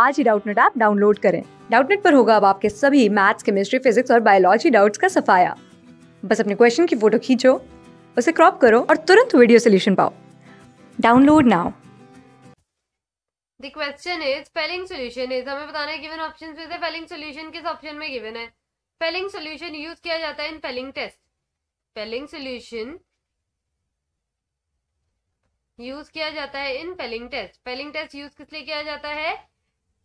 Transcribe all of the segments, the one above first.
आज ही Doubtnut app download करें डाउटनेट पर होगा अब आपके सभी मैथ्स केमिस्ट्री फिजिक्स और बायोलॉजी डाउट्स का सफाया बस अपने क्वेश्चन की फोटो खींचो उसे क्रॉप करो और तुरंत वीडियो सोल्यूशन पाओ download now the question is Fehling solution is हमें बताना है गिवन ऑप्शंस में से स्पेलिंग सॉल्यूशन किस ऑप्शन में गिवन है स्पेलिंग सॉल्यूशन यूज किया जाता है in Fehling test Fehling solution use किया जाता है in Fehling test Fehling test use किस लिए किया जाता है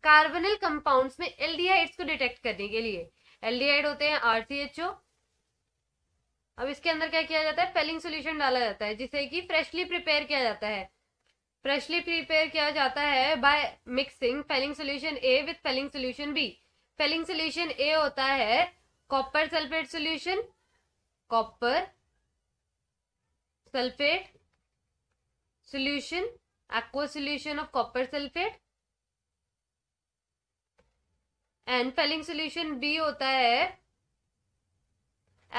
कार्बनल कंपाउंड्स में एल्डिहाइड्स को डिटेक्ट करने के लिए एल्डिहाइड होते हैं आरसीएचओ अब इसके अंदर क्या किया जाता है फेलिंग सोल्यूशन डाला जाता है जिसे कि फ्रेशली प्रिपेयर किया जाता है फ्रेशली प्रिपेयर किया जाता है by mixing Fehling solution A with Fehling solution B Fehling solution A होता है copper sulphate solution copper sulphate solution aqua solution of copper sulphate and Fehling solution B होता है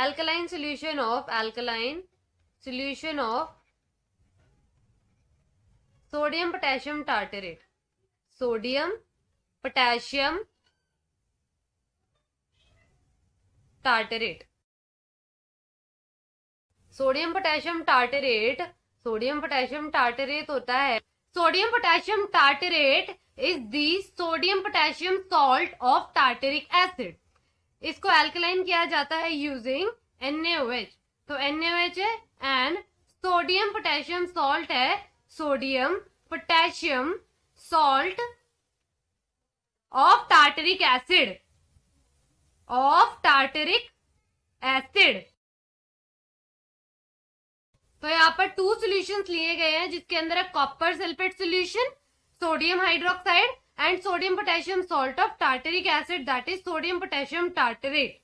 alkaline solution of alkaline solution of sodium potassium tartrate sodium potassium tartrate sodium potassium tartrate sodium potassium tartrate होता है sodium potassium tartrate is the sodium potassium salt of tartaric acid इसको alkaline किया जाता है using NH तो NH है and sodium potassium salt है sodium potassium salt of tartaric acid of tartaric acid तो यहाँ पर टू सॉल्यूशंस लिए गए हैं जिसके अंदर है copper sulphate solution sodium hydroxide and sodium potassium salt of tartaric acid that is sodium potassium tartrate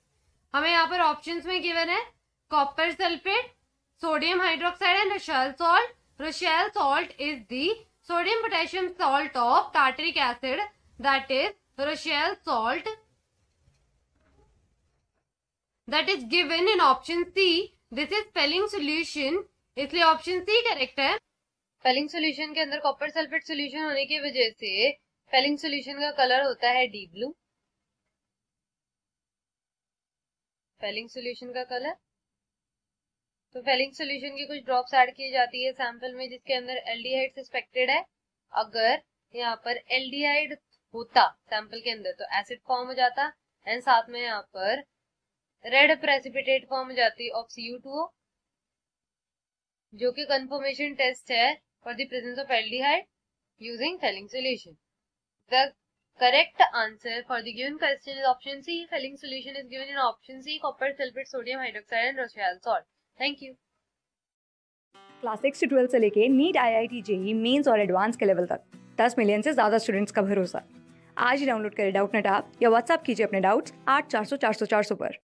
हमें यहाँ पर ऑप्शन में गिवन है copper sulphate sodium hydroxide and Rochelle salt Rochelle salt is the sodium potassium salt of tartaric acid that is Rochelle salt that is given in option C this is Fehling solution इसलिए option C correct है Fehling solution के अंदर copper sulphate solution होने की वजह से Fehling solution का colour होता है डी ब्लू फेलिंग सॉल्यूशन का कलर तो फेलिंग सॉल्यूशन की कुछ ड्रॉप्स ऐड की जाती है सैंपल में जिसके अंदर एल्डिहाइड सस्पेक्टेड है अगर यहाँ पर एल्डिहाइड होता सैंपल के अंदर तो एसिड फॉर्म हो जाता एंड साथ में यहाँ पर रेड प्रेसिपिटेट फॉर्म हो जाती ऑफ सीयू जो कि कंफर्मेशन टेस्ट है for the presence of aldehyde using Felling solution. The correct answer for the given question is option C. Felling solution is given in option C, copper sulfate, sodium hydroxide and Rochelle salt. Thank you. Class six से twelve से लेके NEET I I T JEE mains और advance के level तक दस million से ज़्यादा students का भरोसा आज ही डाउनलोड करें डाउट नेट ऐप या व्हाट्सअप कीजिए अपने डाउट्स आठ चार सौ चार सौ चार सौ पर